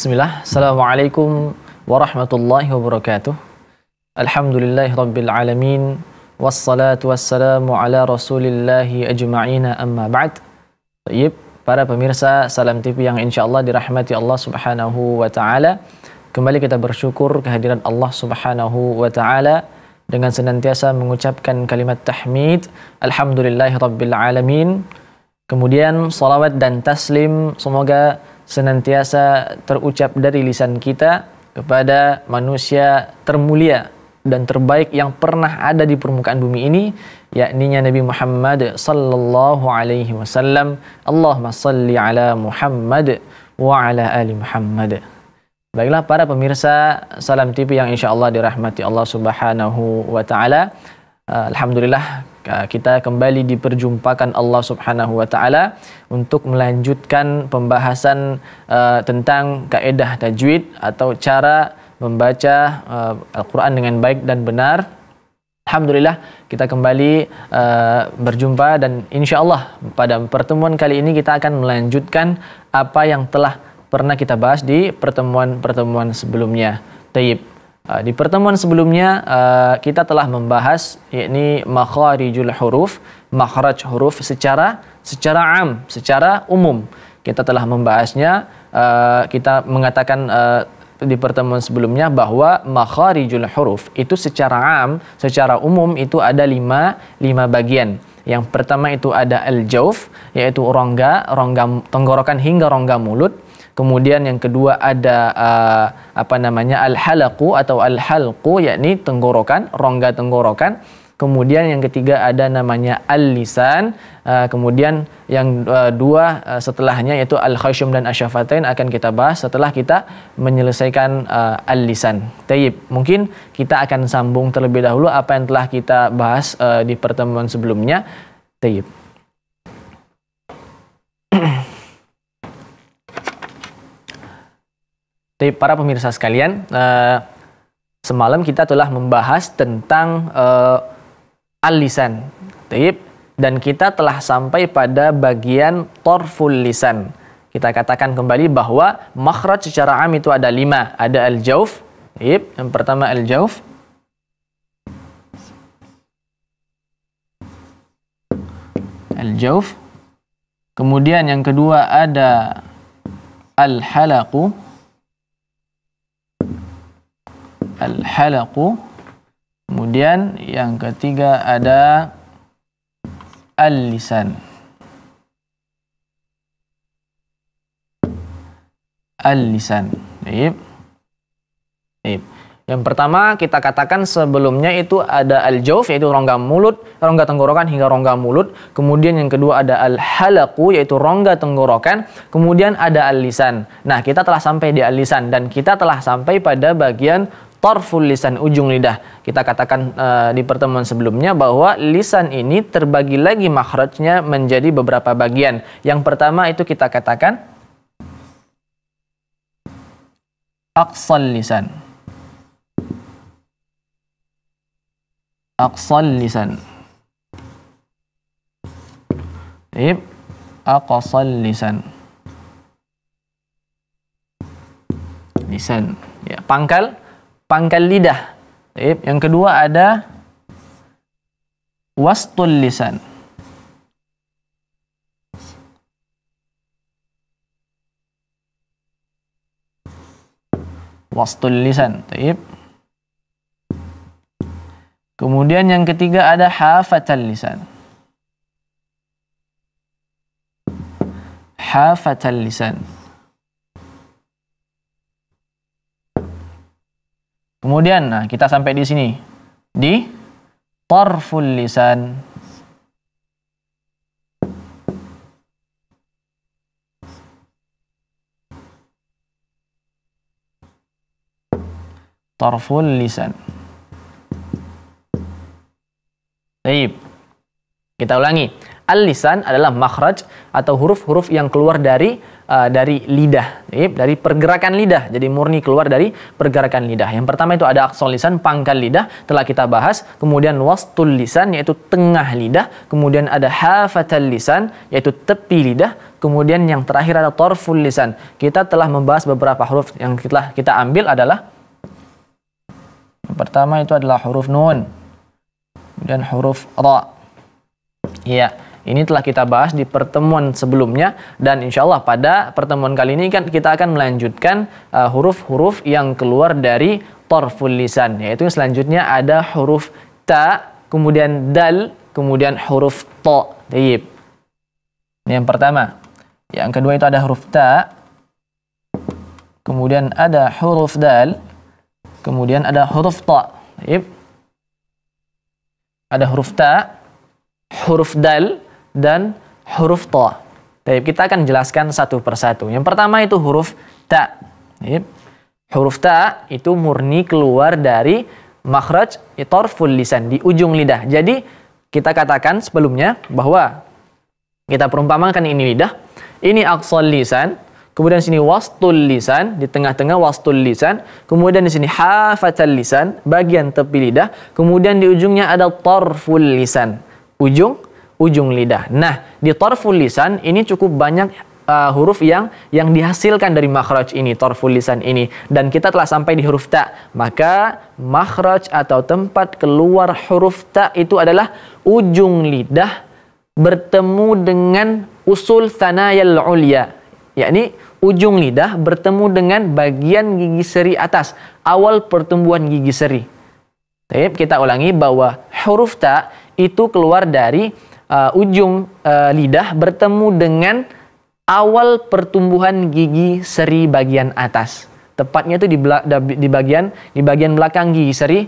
Bismillah. Assalamualaikum warahmatullahi wabarakatuh. Alhamdulillahi rabbil alamin. Wassalatu wassalamu ala rasulillahi ajma'ina amma ba'd. Tayyib, para pemirsa Salam TV yang insya Allah dirahmati Allah subhanahu wa ta'ala. Kembali kita bersyukur kehadiran Allah subhanahu wa ta'ala dengan senantiasa mengucapkan kalimat tahmid. Alhamdulillahi rabbil alamin. Kemudian salawat dan taslim semoga senantiasa terucap dari lisan kita kepada manusia termulia dan terbaik yang pernah ada di permukaan bumi ini yakni Nabi Muhammad sallallahu alaihi wasallam Allahumma salli ala Muhammad wa ala ali Muhammad Baiklah para pemirsa Salam TV yang insya Allah dirahmati Allah Subhanahu wa taala. Alhamdulillah kita kembali diperjumpakan Allah Subhanahu wa taala untuk melanjutkan pembahasan uh, tentang kaidah tajwid atau cara membaca uh, Al-Qur'an dengan baik dan benar. Alhamdulillah kita kembali uh, berjumpa dan insya Allah pada pertemuan kali ini kita akan melanjutkan apa yang telah pernah kita bahas di pertemuan-pertemuan sebelumnya. Tayyib. Ah, di pertemuan sebelumnya ah, kita telah membahas yakni makharijul huruf, makhraj huruf secara secara am, secara umum. Kita telah membahasnya, ah, kita mengatakan di pertemuan sebelumnya bahwa makharijul huruf itu secara am, secara umum itu ada lima, lima bagian. Yang pertama itu ada al-jauf, yaitu rongga, rongga tenggorokan hingga rongga mulut. Kemudian yang kedua ada uh, apa namanya al halaku atau al-halqu yakni tenggorokan, rongga tenggorokan. Kemudian yang ketiga ada namanya al-lisan. Uh, kemudian yang uh, dua uh, setelahnya yaitu al-khayshum dan asyafatain akan kita bahas setelah kita menyelesaikan uh, al-lisan. mungkin kita akan sambung terlebih dahulu apa yang telah kita bahas uh, di pertemuan sebelumnya. Taib. Jadi para pemirsa sekalian, uh, semalam kita telah membahas tentang uh, eh, al Dan kita telah sampai pada bagian torful lisan. Kita katakan kembali bahwa makhraj secara am itu ada lima. Ada al-jauf. Yang pertama al-jauf. Al-jauf. Kemudian yang kedua ada al-halaqu. al-halaqu. Kemudian yang ketiga ada al-lisan. Al-lisan. Baik. Baik. Yang pertama kita katakan sebelumnya itu ada al-jauf yaitu rongga mulut, rongga tenggorokan hingga rongga mulut. Kemudian yang kedua ada al halaku yaitu rongga tenggorokan. Kemudian ada al-lisan. Nah kita telah sampai di al-lisan dan kita telah sampai pada bagian tarful lisan ujung lidah. Kita katakan uh, di pertemuan sebelumnya bahwa lisan ini terbagi lagi makhrajnya menjadi beberapa bagian. Yang pertama itu kita katakan aqsal lisan. Aqsal lisan. Baik, aqsal lisan. Lisan. Ya, pangkal pangkal lidah. Yang kedua ada wastul lisan. wastul lisan. Taib. Kemudian yang ketiga ada hafatal lisan. Hafatal lisan. Kemudian nah, kita sampai di sini di tarful lisan. Tarful lisan. Baik. Kita ulangi. Al-lisan adalah makhraj atau huruf-huruf yang keluar dari Eh, dari lidah, dari pergerakan lidah. Jadi murni keluar dari pergerakan lidah. Yang pertama itu ada aksol lisan, pangkal lidah telah kita bahas. Kemudian wastul lisan yaitu tengah lidah. Kemudian ada hafatal lisan yaitu tepi lidah. Kemudian yang terakhir ada torful lisan. Kita telah membahas beberapa huruf yang telah kita ambil adalah pertama itu adalah huruf nun. Kemudian huruf ra. Iya. Ini telah kita bahas di pertemuan sebelumnya dan insya Allah pada pertemuan kali ini kan kita akan melanjutkan uh, huruf-huruf uh, yang keluar dari torful lisan yaitu selanjutnya ada huruf ta, kemudian dal, kemudian huruf to. Tayyib. Ini yang pertama. Yang kedua itu ada huruf ta, kemudian ada huruf dal, kemudian ada huruf ta. Tayyib. Ada huruf ta, huruf dal, dan huruf to. Baik, kita akan jelaskan satu persatu. Yang pertama itu huruf ta. Baik. Huruf ta itu murni keluar dari makhraj itorful lisan di ujung lidah. Jadi kita katakan sebelumnya bahwa kita perumpamakan ini lidah, ini aksol lisan, kemudian sini wastul lisan, di tengah-tengah wastul lisan, kemudian di sini hafatal lisan, bagian tepi lidah, kemudian di ujungnya ada tarful lisan, ujung ujung lidah. Nah, di torful lisan ini cukup banyak uh, huruf yang yang dihasilkan dari makhraj ini, torful lisan ini. Dan kita telah sampai di huruf ta. Maka makhraj atau tempat keluar huruf ta itu adalah ujung lidah bertemu dengan usul thanayal ulia. Yakni ujung lidah bertemu dengan bagian gigi seri atas, awal pertumbuhan gigi seri. kita ulangi bahwa huruf ta itu keluar dari uh, ujung uh, lidah bertemu dengan awal pertumbuhan gigi seri bagian atas. Tepatnya itu di, di bagian di bagian belakang gigi seri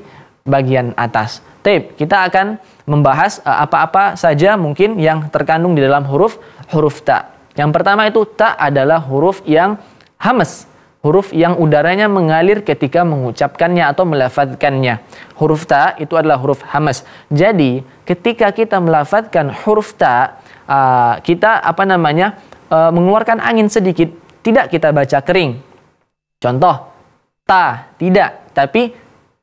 bagian atas. Tip, kita akan membahas eh, apa-apa uh, saja mungkin yang terkandung di dalam huruf huruf ta. Yang pertama itu ta adalah huruf yang hamas huruf yang udaranya mengalir ketika mengucapkannya atau melafatkannya. Huruf ta itu adalah huruf hamas. Jadi, ketika kita melafatkan huruf ta, ah, kita apa namanya? Eh, mengeluarkan angin sedikit, tidak kita baca kering. Contoh ta, tidak, tapi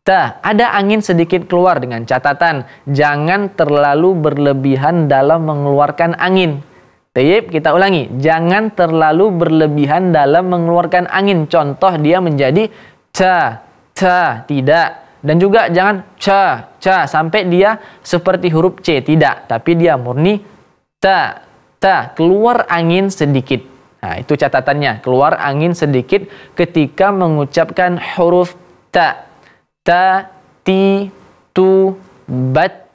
ta ada angin sedikit keluar dengan catatan jangan terlalu berlebihan dalam mengeluarkan angin. Tayyip, kita ulangi. Jangan terlalu berlebihan dalam mengeluarkan angin. Contoh dia menjadi ca, ca, tidak. Dan juga jangan ca, ca sampai dia seperti huruf C, tidak. Tapi dia murni ta, ta. Keluar angin sedikit. Nah, itu catatannya. Keluar angin sedikit ketika mengucapkan huruf ta. Ta, ti, tu, bat,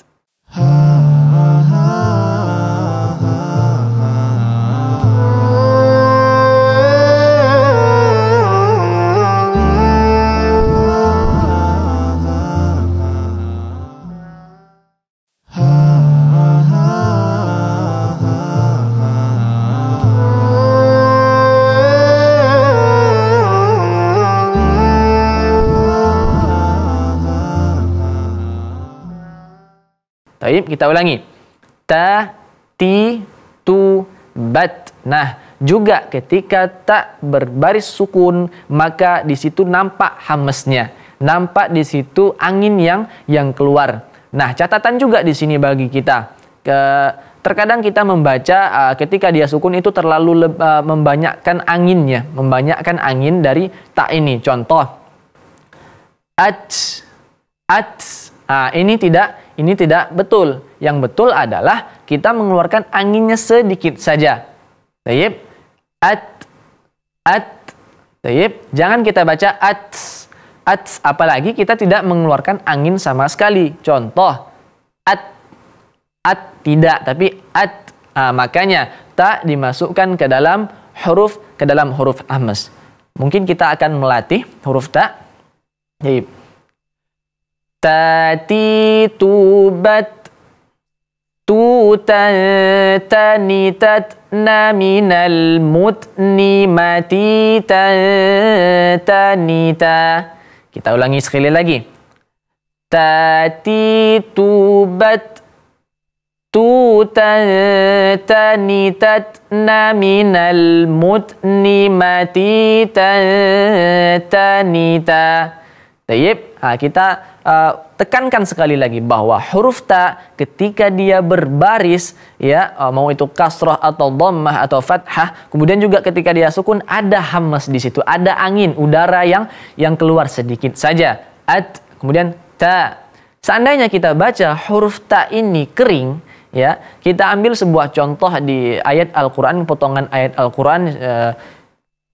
Kita ulangi. Ta, ti, tu, bat. Nah, juga ketika tak berbaris sukun, maka di situ nampak hamesnya. Nampak di situ angin yang yang keluar. Nah, catatan juga di sini bagi kita. Ke, terkadang kita membaca uh, ketika dia sukun itu terlalu leb, uh, membanyakkan anginnya, membanyakkan angin dari tak ini. Contoh, at, at. Nah, ini tidak ini tidak betul. Yang betul adalah kita mengeluarkan anginnya sedikit saja. Tayyib. At. At. Tayyib. Jangan kita baca at. At. Apalagi kita tidak mengeluarkan angin sama sekali. Contoh. At. At. Tidak. Tapi at. Nah, makanya tak dimasukkan ke dalam huruf ke dalam huruf ahmas. Mungkin kita akan melatih huruf tak. Tayyib. Tati tubat tutan tanitatna minal mutni mati tanita. Kita ulangi sekali lagi. Tati tubat tutan tanitatna minal mutni mati tanita. Tayyib, kita uh, tekankan sekali lagi bahwa huruf ta ketika dia berbaris ya uh, mau itu kasroh atau dhammah atau fathah, kemudian juga ketika dia sukun ada hamas di situ, ada angin udara yang yang keluar sedikit saja. At kemudian ta. Seandainya kita baca huruf ta ini kering, ya kita ambil sebuah contoh di ayat Al-Quran, potongan ayat Al-Quran. Uh,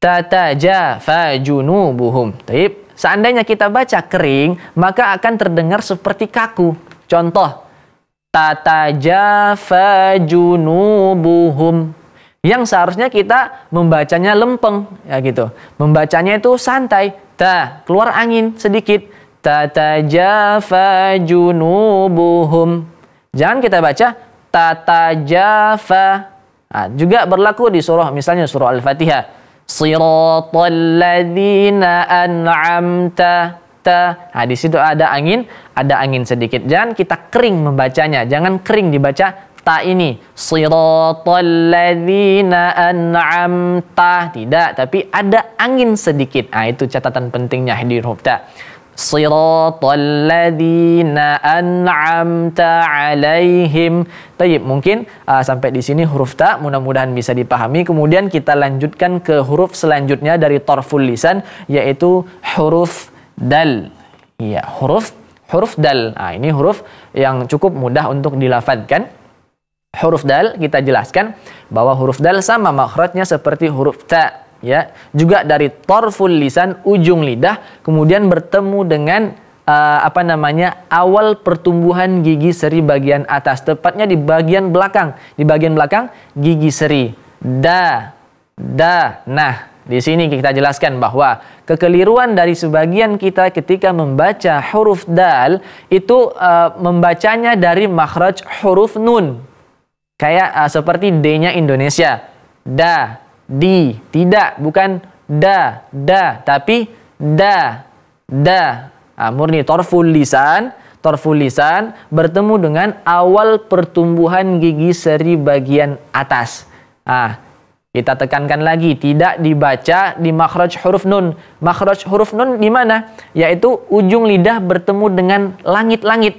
eh, fa junubuhum Taib Seandainya kita baca kering, maka akan terdengar seperti kaku. Contoh, tata jafa junubuhum. Yang seharusnya kita membacanya lempeng, ya gitu. Membacanya itu santai, ta, keluar angin sedikit. Tata jafa junubuhum. Jangan kita baca tata jafa. Nah, juga berlaku di surah, misalnya surah Al-Fatihah. صراط الذين أنعمت Nah, di situ ada angin, ada angin sedikit. Jangan kita kering membacanya. Jangan kering dibaca ta ini Siratul ladhina an'amta tidak tapi ada angin sedikit Nah, itu catatan pentingnya di huruf صراط الذين أنعمت عليهم. mungkin uh, sampai di sini huruf ta mudah-mudahan bisa dipahami. Kemudian kita lanjutkan ke huruf selanjutnya dari torful lisan yaitu huruf dal. Ya, huruf huruf dal. Nah, ini huruf yang cukup mudah untuk dilafadkan. Huruf dal kita jelaskan bahwa huruf dal sama makhrajnya seperti huruf ta ya juga dari torful lisan ujung lidah kemudian bertemu dengan uh, apa namanya awal pertumbuhan gigi seri bagian atas tepatnya di bagian belakang di bagian belakang gigi seri da da nah di sini kita jelaskan bahwa kekeliruan dari sebagian kita ketika membaca huruf dal itu uh, membacanya dari makhraj huruf nun kayak uh, seperti d-nya Indonesia da di, tidak, bukan da, da, tapi da, da. Nah, murni torful lisan, torful lisan bertemu dengan awal pertumbuhan gigi seri bagian atas. Ah, kita tekankan lagi, tidak dibaca di makhraj huruf nun. Makhraj huruf nun di mana? Yaitu ujung lidah bertemu dengan langit-langit.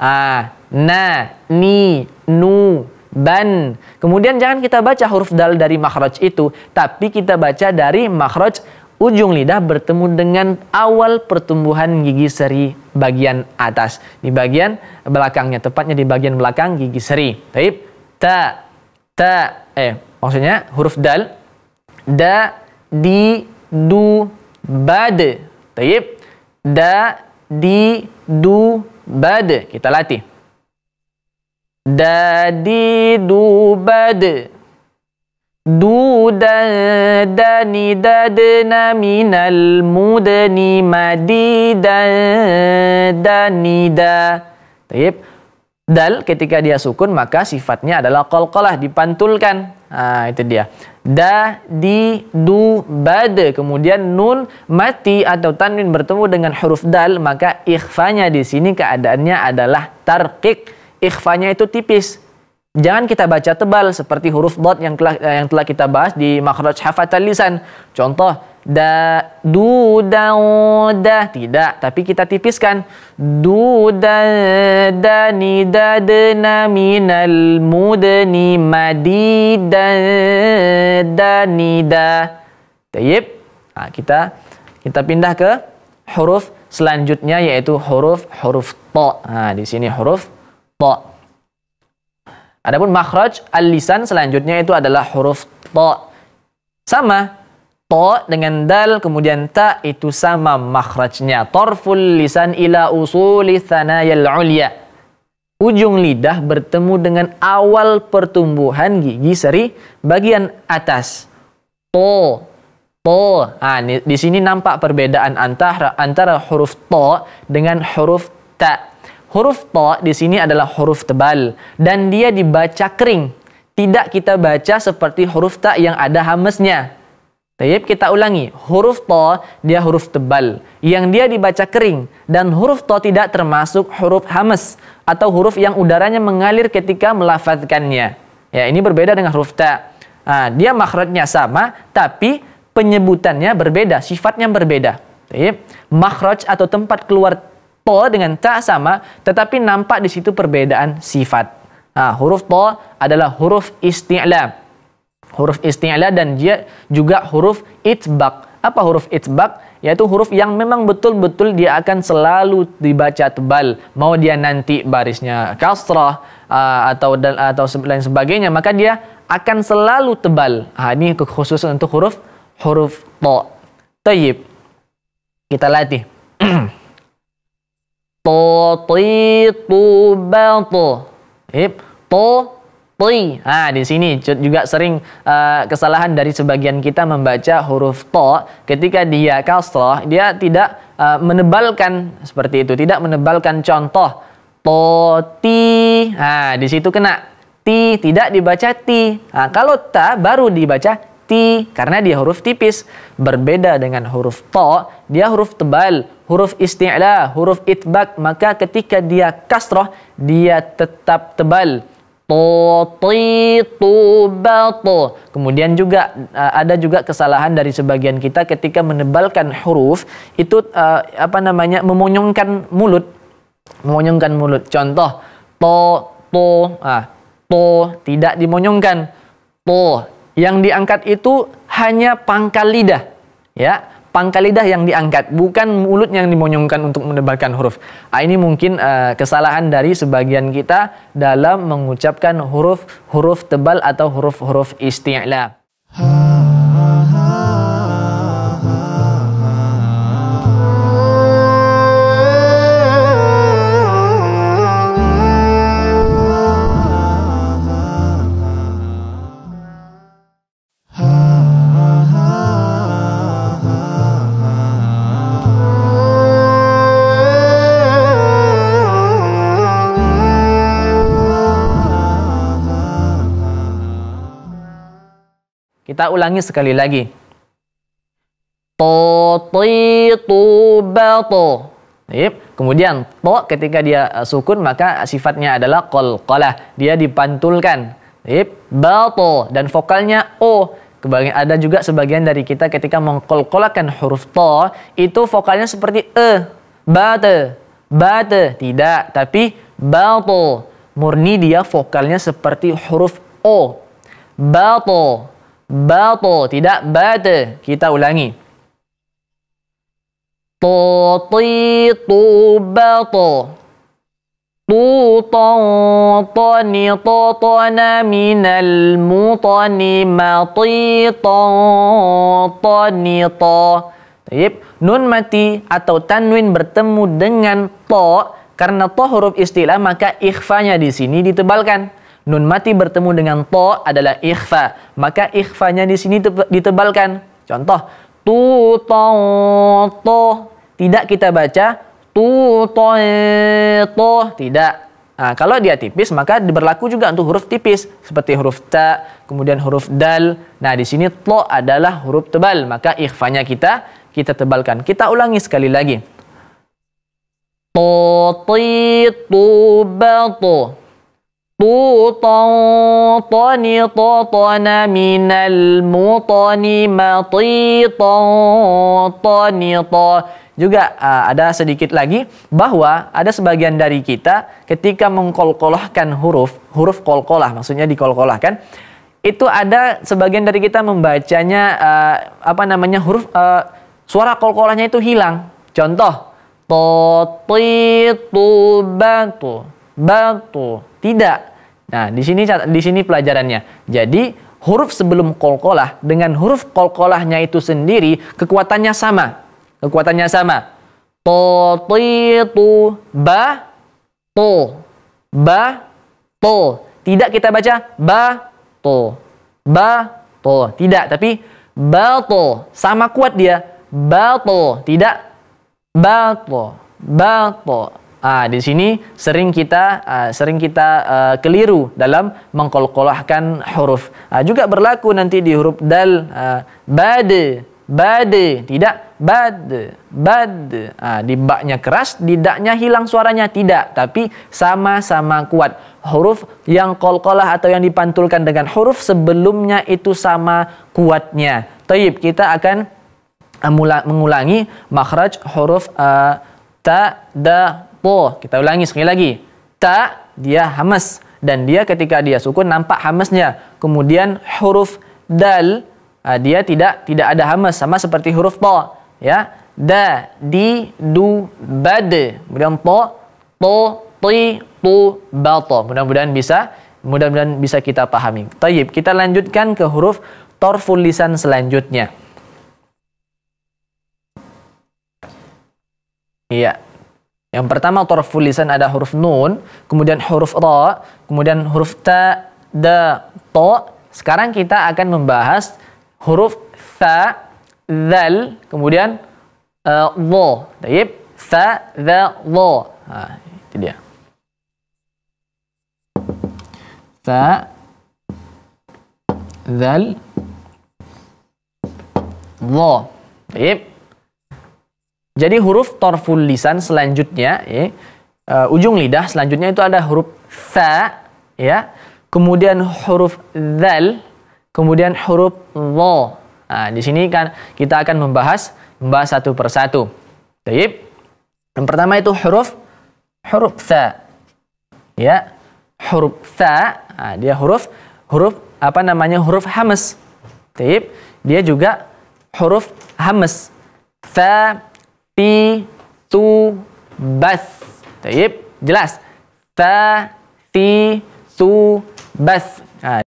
Ah, na, ni, nu, ban. Kemudian jangan kita baca huruf dal dari makhraj itu, tapi kita baca dari makhraj ujung lidah bertemu dengan awal pertumbuhan gigi seri bagian atas. Di bagian belakangnya, tepatnya di bagian belakang gigi seri. Baik, ta, ta, eh maksudnya huruf dal, da, di, du, bad. Baik, da, di, du, bad. Kita latih dadi dubad dudan dani dadna minal mudni madidan danida Taib. Dal ketika dia sukun maka sifatnya adalah kolkolah dipantulkan. Ah itu dia. Da, di, du, bad. Kemudian nun mati atau tanwin bertemu dengan huruf dal maka ikhfanya di sini keadaannya adalah tarqiq ikhfanya itu tipis. Jangan kita baca tebal seperti huruf dot yang telah, eh, yang telah kita bahas di makhraj hafatan lisan. Contoh da du da da tidak tapi kita tipiskan du da da ni da de na minal mudni madi da da ni da Tayyib. Nah, kita kita pindah ke huruf selanjutnya yaitu huruf huruf to. Nah, di sini huruf ta. Adapun makhraj al-lisan selanjutnya itu adalah huruf ta. Sama ta dengan dal kemudian ta itu sama makhrajnya. Torful lisan ila usuli thanayal ulya. Ujung lidah bertemu dengan awal pertumbuhan gigi seri bagian atas. To, to. ah di sini nampak perbedaan antara antara huruf to dengan huruf ta. Huruf to di sini adalah huruf tebal dan dia dibaca kering. Tidak kita baca seperti huruf ta yang ada hamesnya. Tayyip kita ulangi. Huruf to dia huruf tebal yang dia dibaca kering dan huruf to tidak termasuk huruf hames atau huruf yang udaranya mengalir ketika melafazkannya. Ya, ini berbeda dengan huruf ta. Nah, dia makhrajnya sama tapi penyebutannya berbeda, sifatnya berbeda. Tayyip, makhraj atau tempat keluar to dengan ta sama, tetapi nampak di situ perbedaan sifat. Nah, huruf to adalah huruf isti'la. Huruf isti'la dan dia juga huruf itbak. Apa huruf itbak? Yaitu huruf yang memang betul-betul dia akan selalu dibaca tebal. Mau dia nanti barisnya kasrah atau dan, atau lain sebagainya, maka dia akan selalu tebal. Nah, ini khusus untuk huruf huruf to. Tayyib. Kita latih to ti tu batu hip to ti nah di sini juga sering uh, kesalahan dari sebagian kita membaca huruf to ketika dia kasroh dia tidak uh, menebalkan seperti itu tidak menebalkan contoh to ti nah di situ kena ti tidak dibaca ti nah, kalau ta baru dibaca T karena dia huruf tipis berbeda dengan huruf to dia huruf tebal huruf isti'la huruf itbak maka ketika dia kasroh dia tetap tebal to ti tu to kemudian juga ada juga kesalahan dari sebagian kita ketika menebalkan huruf itu apa namanya memonyongkan mulut memonyongkan mulut contoh to to ah to tidak dimonyongkan to yang diangkat itu hanya pangkal lidah. Ya, pangkal lidah yang diangkat, bukan mulut yang dimonyongkan untuk menebalkan huruf. Nah, ini mungkin uh, kesalahan dari sebagian kita dalam mengucapkan huruf-huruf tebal atau huruf-huruf isti'la. Hmm. Kita ulangi sekali lagi. To, ti, tu, ba, to. Yep. Kemudian to ketika dia uh, sukun maka sifatnya adalah qalqalah. Dia dipantulkan. Yep. to dan vokalnya o. Kebagian ada juga sebagian dari kita ketika mengkolkolakan huruf to itu vokalnya seperti e, bate, bate tidak, tapi bel-to Murni dia vokalnya seperti huruf o. Bel-to batal, tidak bata. Kita ulangi. Tutitu batal. Tutan tani tatana minal mutani matitan ta. Taib. Nun mati atau tanwin bertemu dengan to karena to huruf istilah maka ikhfanya di sini ditebalkan. Nun mati bertemu dengan to adalah ikhfa. Maka ikhfanya di sini ditebalkan. Contoh, tu to to. Tidak kita baca tu to e, to. Tidak. Nah, kalau dia tipis maka berlaku juga untuk huruf tipis seperti huruf ta, kemudian huruf dal. Nah, di sini to adalah huruf tebal, maka ikhfanya kita kita tebalkan. Kita ulangi sekali lagi. To ti tu ba to. طوطا طنططن من المطن مطيطا طنطا juga uh, ada sedikit lagi bahwa ada sebagian dari kita ketika mengkolkolahkan huruf huruf kolkolah maksudnya dikolkolahkan itu ada sebagian dari kita membacanya uh, apa namanya huruf uh, suara kolkolahnya itu hilang contoh to ti tu bantu batu Tidak. Nah, di sini di sini pelajarannya. Jadi huruf sebelum kolkolah dengan huruf kolkolahnya itu sendiri kekuatannya sama. Kekuatannya sama. To, ti, tu, ba, to, ba, to. Tidak kita baca ba, to, ba, to. Tidak, tapi to Sama kuat dia. to Tidak. Bato, to Ah, di sini sering kita ah, sering kita ah, keliru dalam mengkolkolahkan huruf. Ah juga berlaku nanti di huruf dal ah, bad bad tidak bad bad Ah di baknya keras di hilang suaranya tidak tapi sama-sama kuat huruf yang kolkolah atau yang dipantulkan dengan huruf sebelumnya itu sama kuatnya. Taib kita akan ah, mengulangi makhraj huruf uh, ta da po. Kita ulangi sekali lagi. Ta dia hamas dan dia ketika dia sukun nampak hamasnya. Kemudian huruf dal ah, dia tidak tidak ada hamas sama seperti huruf po ya. Da, di, du, bad. Kemudian po, to, ti, tu, bato. Mudah-mudahan bisa mudah-mudahan bisa kita pahami. Tayyib, kita lanjutkan ke huruf torful lisan selanjutnya. Iya. Yang pertama torful lisan ada huruf nun, kemudian huruf ra, kemudian huruf ta, da, to. Sekarang kita akan membahas huruf tha, zal, kemudian uh, eh, lo. Taib, tha, dha, lo. Nah, itu dia. Tha, zal, lo. Taib. Jadi huruf torful lisan selanjutnya, ya, eh, ujung lidah selanjutnya itu ada huruf tha, ya, kemudian huruf dal, kemudian huruf lo. Nah, di sini kan kita akan membahas membahas satu persatu. Taib. Yang pertama itu huruf huruf tha. Ya, huruf tha, nah, dia huruf huruf apa namanya? huruf hamas. Taib. Dia juga huruf hamas. Tha tu bas. Taib, jelas. Ta ti tu bas. Nah,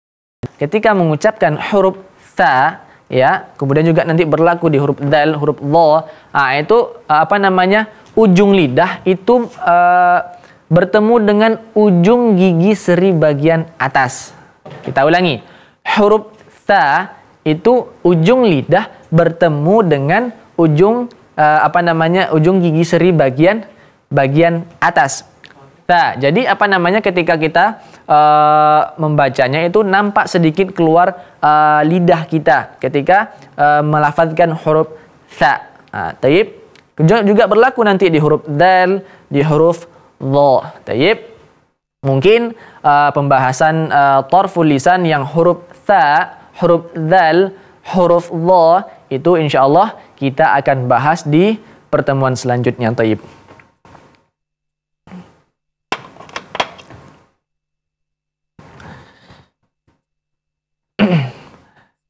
ketika mengucapkan huruf sa ya, kemudian juga nanti berlaku di huruf dal, huruf lo Nah, itu eh, apa namanya? ujung lidah itu uh, bertemu dengan ujung gigi seri bagian atas. Kita ulangi. Huruf sa itu ujung lidah bertemu dengan ujung uh, apa namanya ujung gigi seri bagian bagian atas. Nah, jadi apa namanya ketika kita uh, membacanya itu nampak sedikit keluar uh, lidah kita ketika uh, melafazkan huruf sa. Nah, taib. Juga berlaku nanti di huruf dal, di huruf lo. Taib. Mungkin uh, pembahasan uh, torful lisan yang huruf sa, huruf dal, huruf lo itu insya Allah kita akan bahas di pertemuan selanjutnya Taib.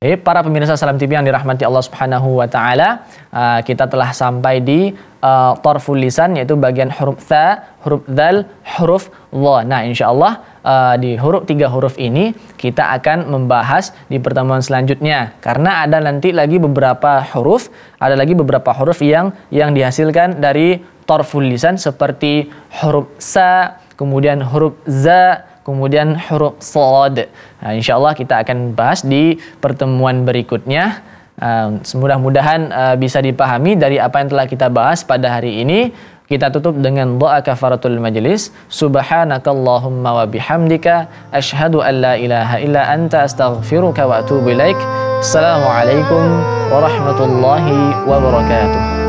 Eh, para pemirsa Salam TV yang dirahmati Allah Subhanahu wa taala, ah, kita telah sampai di uh, tarful lisan yaitu bagian huruf tha huruf dal, huruf Lo. Nah, insya Allah uh, di huruf tiga huruf ini kita akan membahas di pertemuan selanjutnya karena ada nanti lagi beberapa huruf, ada lagi beberapa huruf yang yang dihasilkan dari torful lisan seperti huruf sa, kemudian huruf za, kemudian huruf sod. Nah, insya Allah kita akan bahas di pertemuan berikutnya. Um, Semudah mudahan uh, bisa dipahami dari apa yang telah kita bahas pada hari ini. Kita tutup dengan doa kafaratul majlis. Subhanakallahumma wa bihamdika asyhadu an la ilaha illa anta astaghfiruka wa atubu ilaik. Assalamualaikum warahmatullahi wabarakatuh.